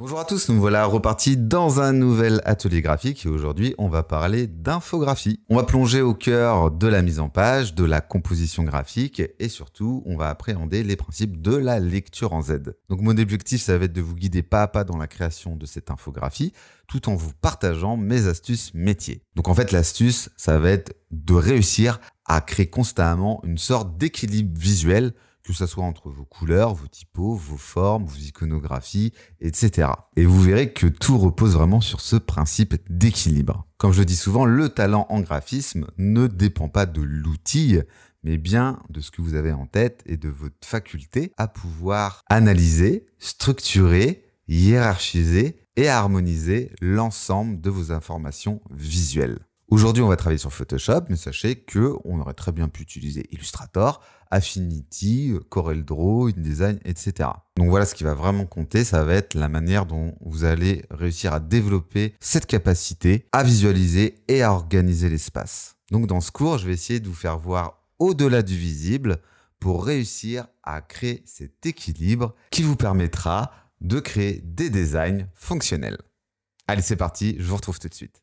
Bonjour à tous, nous voilà repartis dans un nouvel atelier graphique et aujourd'hui on va parler d'infographie. On va plonger au cœur de la mise en page, de la composition graphique et surtout on va appréhender les principes de la lecture en Z. Donc mon objectif ça va être de vous guider pas à pas dans la création de cette infographie tout en vous partageant mes astuces métiers. Donc en fait l'astuce ça va être de réussir à créer constamment une sorte d'équilibre visuel que ce soit entre vos couleurs, vos typos, vos formes, vos iconographies, etc. Et vous verrez que tout repose vraiment sur ce principe d'équilibre. Comme je dis souvent, le talent en graphisme ne dépend pas de l'outil, mais bien de ce que vous avez en tête et de votre faculté à pouvoir analyser, structurer, hiérarchiser et harmoniser l'ensemble de vos informations visuelles. Aujourd'hui, on va travailler sur Photoshop, mais sachez que on aurait très bien pu utiliser Illustrator Affinity, CorelDRAW, InDesign, etc. Donc voilà ce qui va vraiment compter, ça va être la manière dont vous allez réussir à développer cette capacité à visualiser et à organiser l'espace. Donc dans ce cours, je vais essayer de vous faire voir au-delà du visible pour réussir à créer cet équilibre qui vous permettra de créer des designs fonctionnels. Allez, c'est parti, je vous retrouve tout de suite.